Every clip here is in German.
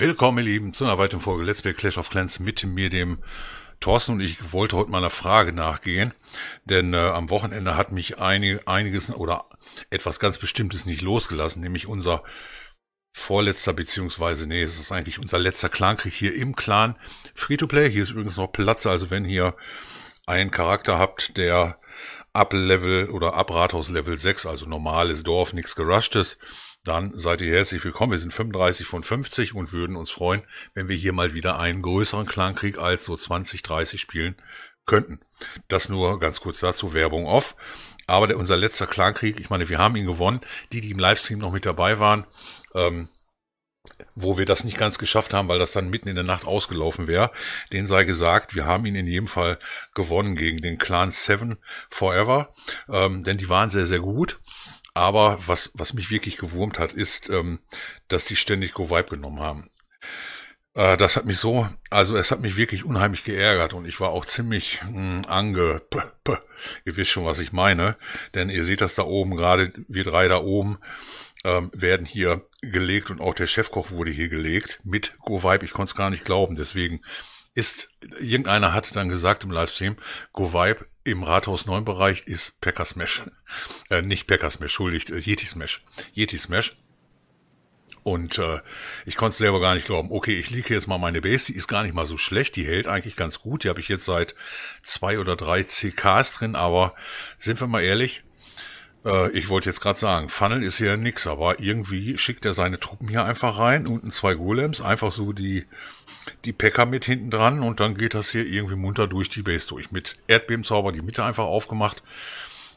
Willkommen, ihr Lieben, zu einer weiteren Folge Let's Play Clash of Clans mit mir, dem Thorsten. Und ich wollte heute meiner Frage nachgehen, denn äh, am Wochenende hat mich einig, einiges oder etwas ganz Bestimmtes nicht losgelassen, nämlich unser vorletzter, beziehungsweise, nee, es ist eigentlich unser letzter Clankrieg hier im Clan Free-to-Play. Hier ist übrigens noch Platz, also wenn ihr einen Charakter habt, der ab Level oder ab Rathaus Level 6, also normales Dorf, nichts gerushtes, ist, dann seid ihr herzlich willkommen. Wir sind 35 von 50 und würden uns freuen, wenn wir hier mal wieder einen größeren Klangkrieg als so 20, 30 spielen könnten. Das nur ganz kurz dazu, Werbung off. Aber der, unser letzter Klangkrieg, ich meine, wir haben ihn gewonnen. Die, die im Livestream noch mit dabei waren, ähm, wo wir das nicht ganz geschafft haben, weil das dann mitten in der Nacht ausgelaufen wäre, denen sei gesagt, wir haben ihn in jedem Fall gewonnen gegen den Clan Seven Forever, ähm, denn die waren sehr, sehr gut aber was, was mich wirklich gewurmt hat, ist, ähm, dass die ständig Go Vibe genommen haben. Äh, das hat mich so, also es hat mich wirklich unheimlich geärgert und ich war auch ziemlich mh, hm, ange... P -p. Ihr wisst schon, was ich meine, denn ihr seht das da oben, gerade wir drei da oben ähm, werden hier gelegt und auch der Chefkoch wurde hier gelegt mit Go Vibe. Ich konnte es gar nicht glauben, deswegen ist, irgendeiner hatte dann gesagt im Livestream, Go Vibe im Rathaus 9 Bereich ist Packer Smash. Äh, nicht Packer Smash, schuldigt, äh, Yeti Smash. Yeti Smash. Und äh, ich konnte es selber gar nicht glauben. Okay, ich liege jetzt mal meine Base, die ist gar nicht mal so schlecht, die hält eigentlich ganz gut. Die habe ich jetzt seit zwei oder drei CKs drin, aber sind wir mal ehrlich, äh, ich wollte jetzt gerade sagen, Funnel ist hier nix, aber irgendwie schickt er seine Truppen hier einfach rein, unten zwei Golems, einfach so die die Packer mit hinten dran und dann geht das hier irgendwie munter durch die Base durch. Mit Erdbebenzauber die Mitte einfach aufgemacht.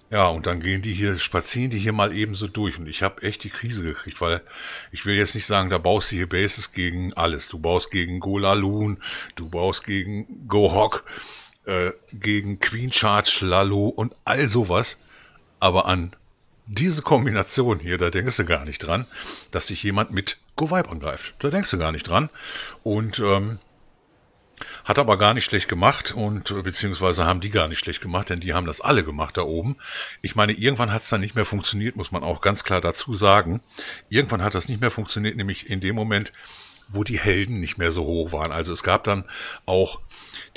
Ja, und dann gehen die hier, spazieren die hier mal ebenso durch. Und ich habe echt die Krise gekriegt, weil ich will jetzt nicht sagen, da baust du hier Bases gegen alles. Du baust gegen Golaloon, du baust gegen Gohawk, äh, gegen Queen Charge, Lalo und all sowas. Aber an diese Kombination hier, da denkst du gar nicht dran, dass sich jemand mit Go Vibe angreift. Da denkst du gar nicht dran. Und ähm, hat aber gar nicht schlecht gemacht und äh, beziehungsweise haben die gar nicht schlecht gemacht, denn die haben das alle gemacht da oben. Ich meine, irgendwann hat es dann nicht mehr funktioniert, muss man auch ganz klar dazu sagen. Irgendwann hat das nicht mehr funktioniert, nämlich in dem Moment, wo die Helden nicht mehr so hoch waren. Also es gab dann auch,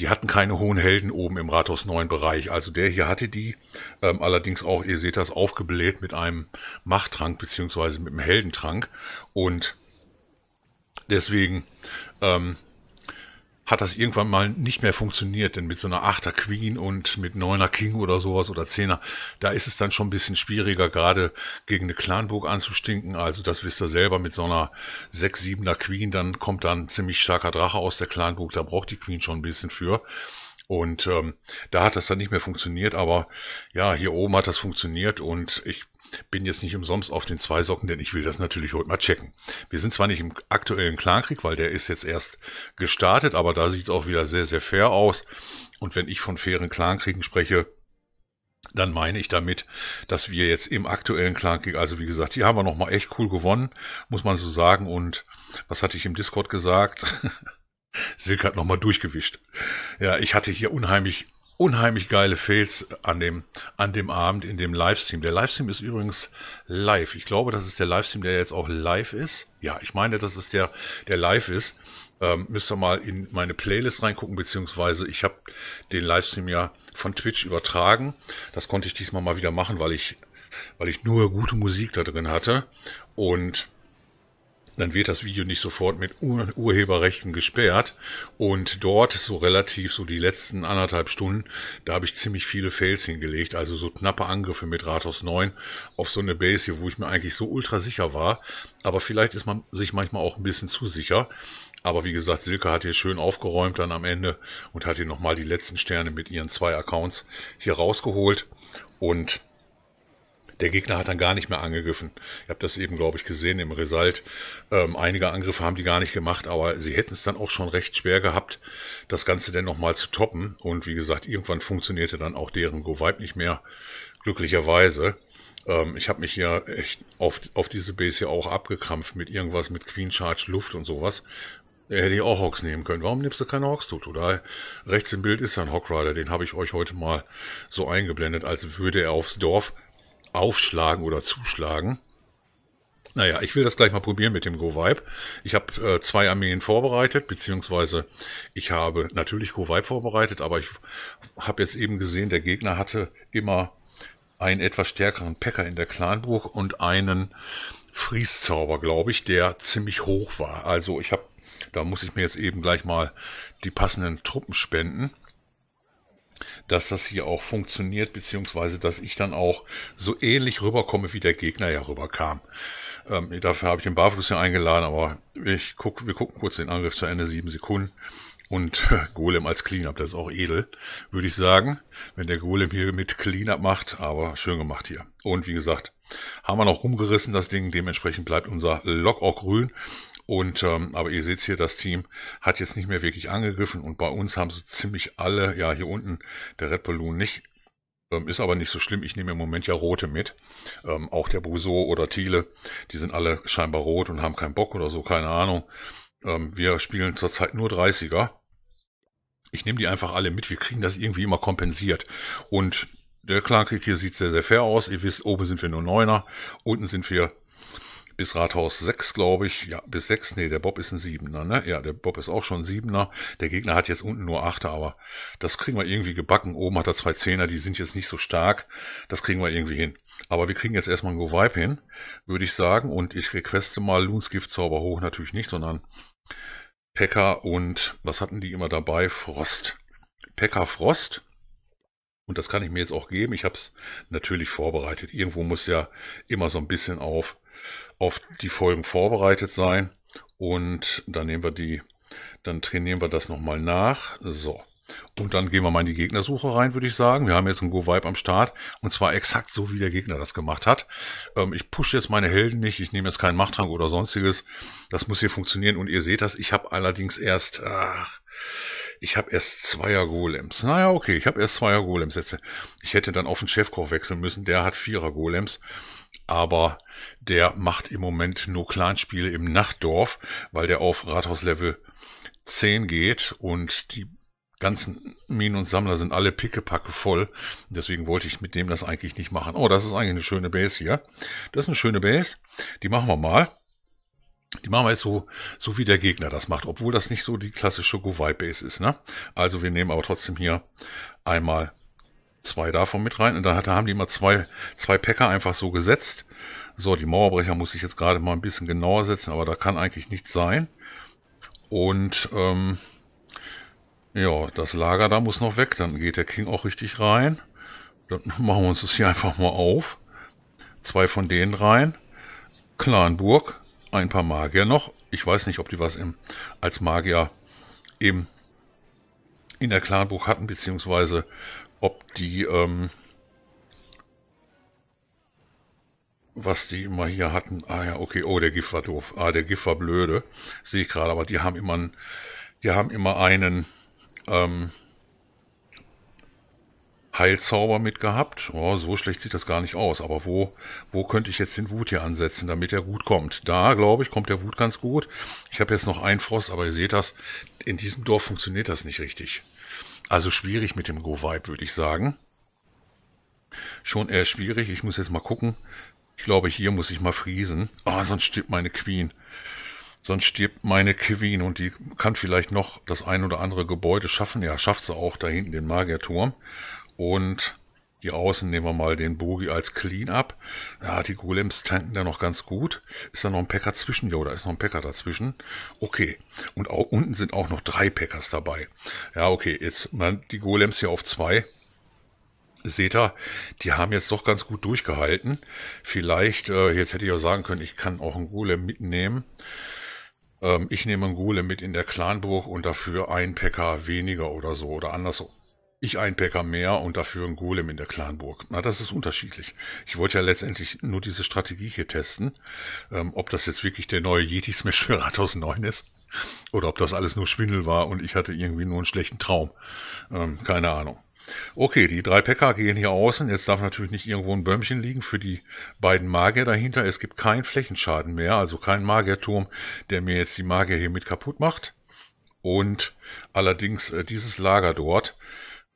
die hatten keine hohen Helden oben im Rathaus 9 Bereich. Also der hier hatte die, ähm, allerdings auch, ihr seht das, aufgebläht mit einem Machttrank beziehungsweise mit einem Heldentrank und Deswegen ähm, hat das irgendwann mal nicht mehr funktioniert, denn mit so einer Achter Queen und mit Neuner King oder sowas oder Zehner, da ist es dann schon ein bisschen schwieriger, gerade gegen eine Clanburg anzustinken. Also das wisst ihr selber, mit so einer 6-7er Queen, dann kommt dann ziemlich starker Drache aus der Clanburg, da braucht die Queen schon ein bisschen für. Und ähm, da hat das dann nicht mehr funktioniert, aber ja, hier oben hat das funktioniert und ich bin jetzt nicht umsonst auf den zwei Socken, denn ich will das natürlich heute mal checken. Wir sind zwar nicht im aktuellen Clankrieg, weil der ist jetzt erst gestartet, aber da sieht es auch wieder sehr, sehr fair aus. Und wenn ich von fairen Clankriegen spreche, dann meine ich damit, dass wir jetzt im aktuellen Clankrieg, also wie gesagt, hier haben wir nochmal echt cool gewonnen, muss man so sagen. Und was hatte ich im Discord gesagt? Silke hat nochmal durchgewischt. Ja, ich hatte hier unheimlich, unheimlich geile Fails an dem, an dem Abend in dem Livestream. Der Livestream ist übrigens live. Ich glaube, das ist der Livestream, der jetzt auch live ist. Ja, ich meine, dass es der, der live ist. Ähm, müsst ihr mal in meine Playlist reingucken, beziehungsweise ich habe den Livestream ja von Twitch übertragen. Das konnte ich diesmal mal wieder machen, weil ich, weil ich nur gute Musik da drin hatte. Und dann wird das Video nicht sofort mit Ur Urheberrechten gesperrt. Und dort so relativ so die letzten anderthalb Stunden, da habe ich ziemlich viele Fails hingelegt, also so knappe Angriffe mit Rathaus 9 auf so eine Base hier, wo ich mir eigentlich so ultra sicher war. Aber vielleicht ist man sich manchmal auch ein bisschen zu sicher. Aber wie gesagt, Silke hat hier schön aufgeräumt dann am Ende und hat hier nochmal die letzten Sterne mit ihren zwei Accounts hier rausgeholt. Und der Gegner hat dann gar nicht mehr angegriffen. Ihr habt das eben, glaube ich, gesehen im Result. Ähm, einige Angriffe haben die gar nicht gemacht, aber sie hätten es dann auch schon recht schwer gehabt, das Ganze denn nochmal zu toppen. Und wie gesagt, irgendwann funktionierte dann auch deren Go Vibe nicht mehr, glücklicherweise. Ähm, ich habe mich ja echt auf, auf diese Base hier auch abgekrampft mit irgendwas mit Queen Charge Luft und sowas. Äh, hätte ich auch Hawks nehmen können. Warum nimmst du keine Hawks, Tutu? Da rechts im Bild ist ein Hawk Rider. Den habe ich euch heute mal so eingeblendet, als würde er aufs Dorf aufschlagen oder zuschlagen. Naja, ich will das gleich mal probieren mit dem Go-Vibe. Ich habe äh, zwei Armeen vorbereitet, beziehungsweise ich habe natürlich Go-Vibe vorbereitet, aber ich habe jetzt eben gesehen, der Gegner hatte immer einen etwas stärkeren Packer in der Clanburg und einen Frieszauber, glaube ich, der ziemlich hoch war. Also ich habe, da muss ich mir jetzt eben gleich mal die passenden Truppen spenden dass das hier auch funktioniert, beziehungsweise dass ich dann auch so ähnlich rüberkomme, wie der Gegner ja rüberkam. Ähm, dafür habe ich den Barfuß ja eingeladen, aber ich guck, wir gucken kurz den Angriff zu Ende, sieben Sekunden. Und äh, Golem als Cleanup, das ist auch edel, würde ich sagen, wenn der Golem hier mit Cleanup macht, aber schön gemacht hier. Und wie gesagt, haben wir noch rumgerissen, das Ding, dementsprechend bleibt unser Lock auch grün. Und ähm, aber ihr seht hier, das Team hat jetzt nicht mehr wirklich angegriffen und bei uns haben so ziemlich alle, ja hier unten der Red Balloon nicht, ähm, ist aber nicht so schlimm. Ich nehme im Moment ja rote mit. Ähm, auch der Bousseau oder Thiele, die sind alle scheinbar rot und haben keinen Bock oder so, keine Ahnung. Ähm, wir spielen zurzeit nur 30er. Ich nehme die einfach alle mit. Wir kriegen das irgendwie immer kompensiert. Und der Klangkrieg hier sieht sehr, sehr fair aus. Ihr wisst, oben sind wir nur Neuner, unten sind wir bis Rathaus 6, glaube ich. Ja, bis 6. Nee, der Bob ist ein Siebener, ne? Ja, der Bob ist auch schon ein 7er. Der Gegner hat jetzt unten nur 8er, aber das kriegen wir irgendwie gebacken. Oben hat er zwei Zehner, die sind jetzt nicht so stark. Das kriegen wir irgendwie hin. Aber wir kriegen jetzt erstmal ein Go-Vibe hin, würde ich sagen. Und ich requeste mal Loons Giftzauber hoch natürlich nicht, sondern Pekka und was hatten die immer dabei? Frost. Pekka Frost und das kann ich mir jetzt auch geben. Ich habe es natürlich vorbereitet. Irgendwo muss ja immer so ein bisschen auf, auf die Folgen vorbereitet sein. Und dann nehmen wir die, dann trainieren wir das nochmal nach. So. Und dann gehen wir mal in die Gegnersuche rein, würde ich sagen. Wir haben jetzt einen Go-Vibe am Start. Und zwar exakt so, wie der Gegner das gemacht hat. Ähm, ich pushe jetzt meine Helden nicht. Ich nehme jetzt keinen Machttrank oder sonstiges. Das muss hier funktionieren. Und ihr seht das. Ich habe allerdings erst... Ach, ich habe erst Zweier Golems. Naja, okay. Ich habe erst Zweier Golems. Jetzt, ich hätte dann auf den Chefkoch wechseln müssen. Der hat Vierer Golems aber der macht im Moment nur Clanspiele im Nachtdorf, weil der auf Rathauslevel 10 geht und die ganzen Minen und Sammler sind alle pickepacke voll. Deswegen wollte ich mit dem das eigentlich nicht machen. Oh, das ist eigentlich eine schöne Base hier. Das ist eine schöne Base. Die machen wir mal. Die machen wir jetzt so, so wie der Gegner das macht, obwohl das nicht so die klassische Govai-Base ist. Ne? Also wir nehmen aber trotzdem hier einmal zwei davon mit rein. Und da, haben die immer zwei, zwei Packer einfach so gesetzt. So, die Mauerbrecher muss ich jetzt gerade mal ein bisschen genauer setzen, aber da kann eigentlich nichts sein. Und ähm, ja, das Lager da muss noch weg, dann geht der King auch richtig rein. Dann machen wir uns das hier einfach mal auf. Zwei von denen rein. Clanburg, ein paar Magier noch. Ich weiß nicht, ob die was im, als Magier im, in der Clanburg hatten, beziehungsweise ob die, ähm, was die immer hier hatten. Ah ja, okay, oh, der Gift war doof. Ah, der Gift war blöde. Sehe ich gerade, aber die haben immer die haben immer einen, ähm, Heilzauber mit gehabt. Oh, so schlecht sieht das gar nicht aus. Aber wo, wo könnte ich jetzt den Wut hier ansetzen, damit er gut kommt? Da, glaube ich, kommt der Wut ganz gut. Ich habe jetzt noch einen Frost, aber ihr seht das, in diesem Dorf funktioniert das nicht richtig. Also schwierig mit dem Go-Vibe, würde ich sagen. Schon eher schwierig. Ich muss jetzt mal gucken. Ich glaube, hier muss ich mal friesen. Ah, oh, sonst stirbt meine Queen sonst stirbt meine Kevin und die kann vielleicht noch das ein oder andere Gebäude schaffen. Ja, schafft sie auch da hinten den Magierturm. Und hier außen nehmen wir mal den Bogi als Clean up Ja, die Golems tanken da noch ganz gut. Ist da noch ein Packer zwischen? Ja, da ist noch ein Packer dazwischen. Okay. Und auch, unten sind auch noch drei Packers dabei. Ja, okay. Jetzt man, die Golems hier auf zwei. Seht ihr, die haben jetzt doch ganz gut durchgehalten. Vielleicht, äh, jetzt hätte ich auch sagen können, ich kann auch einen Golem mitnehmen ähm, ich nehme einen Golem mit in der Clanburg und dafür ein Päcker weniger oder so oder andersrum. Ich ein Päcker mehr und dafür ein Golem in der Clanburg. Na, das ist unterschiedlich. Ich wollte ja letztendlich nur diese Strategie hier testen, ähm, ob das jetzt wirklich der neue Yeti Smash für Rathaus 9 ist oder ob das alles nur Schwindel war und ich hatte irgendwie nur einen schlechten Traum. Ähm, keine Ahnung. Okay, die drei Päcker gehen hier außen. Jetzt darf natürlich nicht irgendwo ein Bömmchen liegen für die beiden Magier dahinter. Es gibt keinen Flächenschaden mehr, also keinen Magierturm, der mir jetzt die Magier hier mit kaputt macht. Und allerdings äh, dieses Lager dort,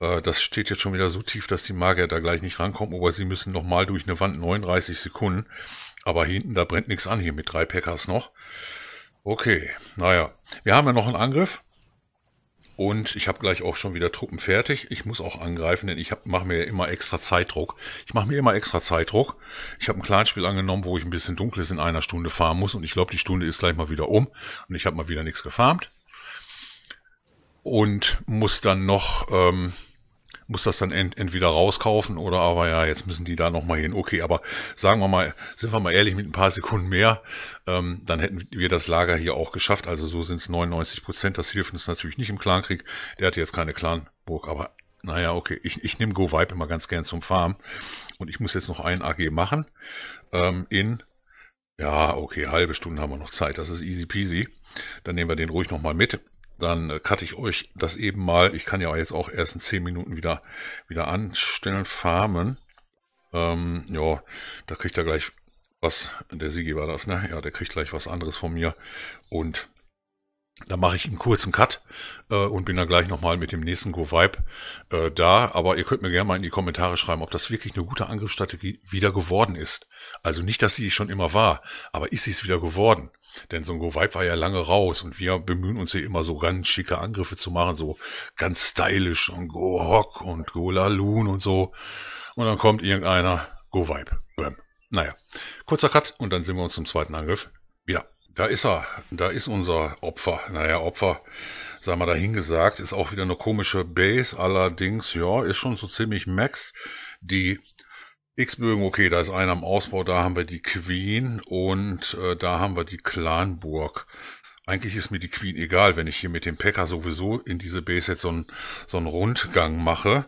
äh, das steht jetzt schon wieder so tief, dass die Magier da gleich nicht rankommen, aber sie müssen nochmal durch eine Wand 39 Sekunden. Aber hinten, da brennt nichts an hier mit drei Packers noch. Okay, naja. Wir haben ja noch einen Angriff. Und ich habe gleich auch schon wieder Truppen fertig. Ich muss auch angreifen, denn ich mache mir immer extra Zeitdruck. Ich mache mir immer extra Zeitdruck. Ich habe ein Clanspiel angenommen, wo ich ein bisschen Dunkles in einer Stunde fahren muss. Und ich glaube, die Stunde ist gleich mal wieder um. Und ich habe mal wieder nichts gefarmt. Und muss dann noch... Ähm, muss das dann ent entweder rauskaufen oder aber ja, jetzt müssen die da nochmal hin. Okay, aber sagen wir mal, sind wir mal ehrlich, mit ein paar Sekunden mehr, ähm, dann hätten wir das Lager hier auch geschafft. Also so sind es 99 Prozent. Das hilft uns natürlich nicht im Clankrieg. Der hatte jetzt keine Clanburg, aber naja, okay. Ich, ich nehme Go Vibe immer ganz gern zum Farm. Und ich muss jetzt noch einen AG machen. Ähm, in ja, okay, halbe Stunde haben wir noch Zeit. Das ist easy peasy. Dann nehmen wir den ruhig nochmal mit dann äh, cutte ich euch das eben mal. Ich kann ja jetzt auch erst in 10 Minuten wieder, wieder anstellen, farmen. Ähm, ja, da kriegt er gleich was. Der Sigi war das, ne? Ja, der kriegt gleich was anderes von mir. Und da mache ich einen kurzen Cut äh, und bin dann gleich nochmal mit dem nächsten Go-Vibe äh, da. Aber ihr könnt mir gerne mal in die Kommentare schreiben, ob das wirklich eine gute Angriffsstrategie wieder geworden ist. Also nicht, dass sie schon immer war, aber ist sie es wieder geworden? Denn so ein Go-Vibe war ja lange raus und wir bemühen uns hier immer so ganz schicke Angriffe zu machen, so ganz stylisch und Go-Hock und Go-Laloon und so. Und dann kommt irgendeiner, Go-Vibe, bäm. Naja, kurzer Cut und dann sehen wir uns zum zweiten Angriff wieder. Da ist er, da ist unser Opfer. Naja, Opfer, sei mal dahingesagt, ist auch wieder eine komische Base, allerdings, ja, ist schon so ziemlich max. Die X-Bögen, okay, da ist einer am Ausbau, da haben wir die Queen und äh, da haben wir die Clanburg. Eigentlich ist mir die Queen egal, wenn ich hier mit dem Packer sowieso in diese Base jetzt so einen, so einen Rundgang mache.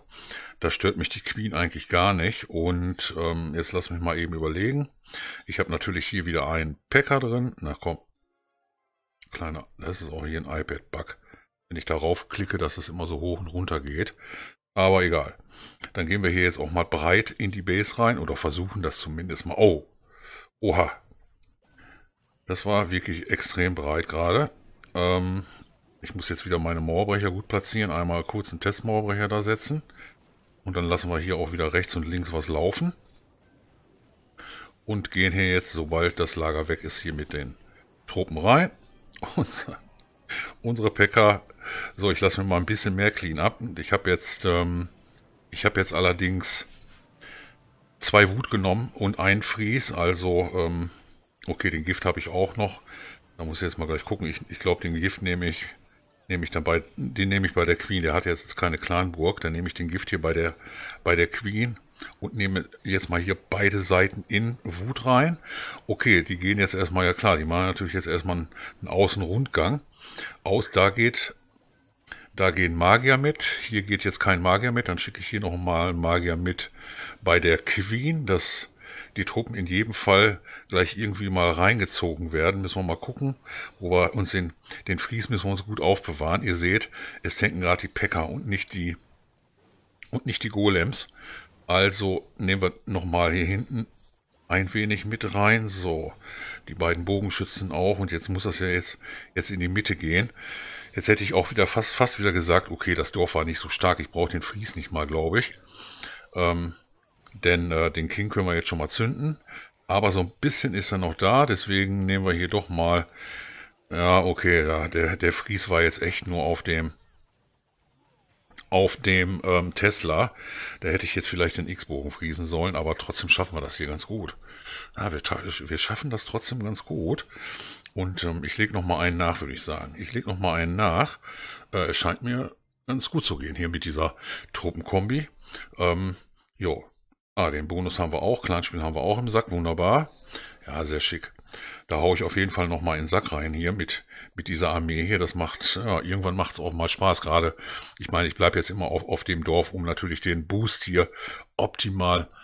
Da stört mich die Queen eigentlich gar nicht. Und ähm, jetzt lass mich mal eben überlegen. Ich habe natürlich hier wieder einen Packer drin. Na komm. Kleiner, das ist auch hier ein iPad-Bug. Wenn ich darauf klicke, dass es immer so hoch und runter geht. Aber egal. Dann gehen wir hier jetzt auch mal breit in die Base rein oder versuchen das zumindest mal. Oh. Oha. Das war wirklich extrem breit gerade. Ähm, ich muss jetzt wieder meine Mauerbrecher gut platzieren. Einmal kurz einen Testmauerbrecher da setzen. Und dann lassen wir hier auch wieder rechts und links was laufen. Und gehen hier jetzt, sobald das Lager weg ist, hier mit den Truppen rein. Unsere, unsere Päcker. So, ich lasse mir mal ein bisschen mehr clean up. Ich habe jetzt, ähm, ich jetzt allerdings zwei Wut genommen und ein Fries. Also, ähm, okay, den Gift habe ich auch noch. Da muss ich jetzt mal gleich gucken. Ich, ich glaube, den Gift nehme ich nehme ich dann bei, den nehme ich bei der Queen. Der hat jetzt keine Clanburg, dann nehme ich den Gift hier bei der, bei der Queen und nehme jetzt mal hier beide Seiten in Wut rein. Okay, die gehen jetzt erstmal, ja klar, die machen natürlich jetzt erstmal einen, Außenrundgang. Aus, da geht, da gehen Magier mit. Hier geht jetzt kein Magier mit. Dann schicke ich hier nochmal Magier mit bei der Queen, dass die Truppen in jedem Fall gleich irgendwie mal reingezogen werden. Müssen wir mal gucken, wo wir uns den, den Fries müssen wir uns gut aufbewahren. Ihr seht, es tanken gerade die Päcker und nicht die, und nicht die Golems. Also nehmen wir nochmal hier hinten ein wenig mit rein. So, die beiden Bogenschützen auch. Und jetzt muss das ja jetzt, jetzt in die Mitte gehen. Jetzt hätte ich auch wieder fast, fast wieder gesagt, okay, das Dorf war nicht so stark. Ich brauche den Fries nicht mal, glaube ich. Ähm, denn äh, den King können wir jetzt schon mal zünden aber so ein bisschen ist er noch da, deswegen nehmen wir hier doch mal, ja, okay, da, der, der Fries war jetzt echt nur auf dem, auf dem ähm, Tesla. Da hätte ich jetzt vielleicht den X-Bogen friesen sollen, aber trotzdem schaffen wir das hier ganz gut. Ja, wir, wir schaffen das trotzdem ganz gut. Und ähm, ich lege nochmal einen nach, würde ich sagen. Ich lege nochmal einen nach. Äh, es scheint mir ganz gut zu gehen hier mit dieser Truppenkombi. Ähm, jo, Ah, den Bonus haben wir auch. Kleinspiel haben wir auch im Sack. Wunderbar. Ja, sehr schick. Da haue ich auf jeden Fall nochmal in den Sack rein hier mit, mit dieser Armee hier. Das macht, ja, irgendwann macht es auch mal Spaß. Gerade, ich meine, ich bleibe jetzt immer auf, auf dem Dorf, um natürlich den Boost hier optimal zu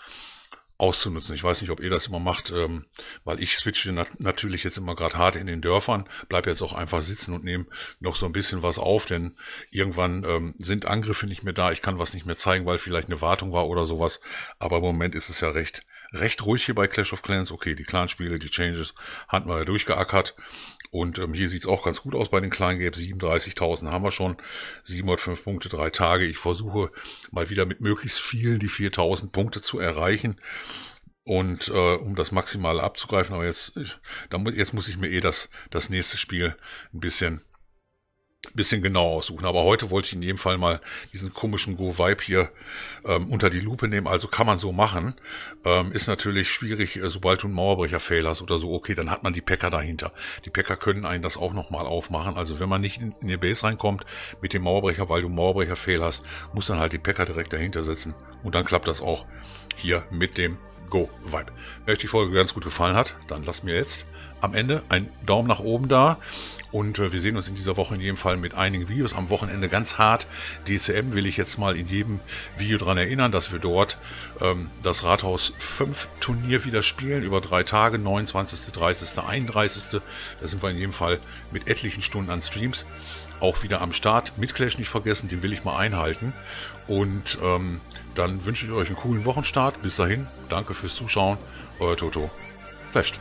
auszunutzen. Ich weiß nicht, ob ihr das immer macht, ähm, weil ich switche nat natürlich jetzt immer gerade hart in den Dörfern, bleib jetzt auch einfach sitzen und nehme noch so ein bisschen was auf, denn irgendwann ähm, sind Angriffe nicht mehr da, ich kann was nicht mehr zeigen, weil vielleicht eine Wartung war oder sowas, aber im Moment ist es ja recht recht ruhig hier bei Clash of Clans. Okay, die Clanspiele, die Changes hatten wir ja durchgeackert. Und ähm, hier sieht's auch ganz gut aus bei den Clan Gap. 37.000 haben wir schon. 705 Punkte, drei Tage. Ich versuche mal wieder mit möglichst vielen die 4.000 Punkte zu erreichen. Und äh, um das Maximale abzugreifen, aber jetzt, ich, äh, da, jetzt muss ich mir eh das, das nächste Spiel ein bisschen bisschen genau aussuchen. Aber heute wollte ich in jedem Fall mal diesen komischen Go-Vibe hier ähm, unter die Lupe nehmen. Also kann man so machen. Ähm, ist natürlich schwierig, äh, sobald du einen Mauerbrecher-Fail hast oder so. Okay, dann hat man die Packer dahinter. Die Packer können einen das auch nochmal aufmachen. Also wenn man nicht in, in die Base reinkommt mit dem Mauerbrecher, weil du einen Mauerbrecher-Fail hast, muss dann halt die Packer direkt dahinter setzen. Und dann klappt das auch hier mit dem Go-Vibe. Wenn euch die Folge ganz gut gefallen hat, dann lasst mir jetzt am Ende einen Daumen nach oben da und äh, wir sehen uns in dieser Woche in jedem Fall mit einigen Videos am Wochenende ganz hart. DCM will ich jetzt mal in jedem Video daran erinnern, dass wir dort ähm, das Rathaus 5 Turnier wieder spielen über drei Tage, 29., 30., 31. Da sind wir in jedem Fall mit etlichen Stunden an Streams auch wieder am Start. Mit Clash nicht vergessen, den will ich mal einhalten. Und ähm, dann wünsche ich euch einen coolen Wochenstart. Bis dahin, danke fürs Zuschauen. Euer Toto. Clasht.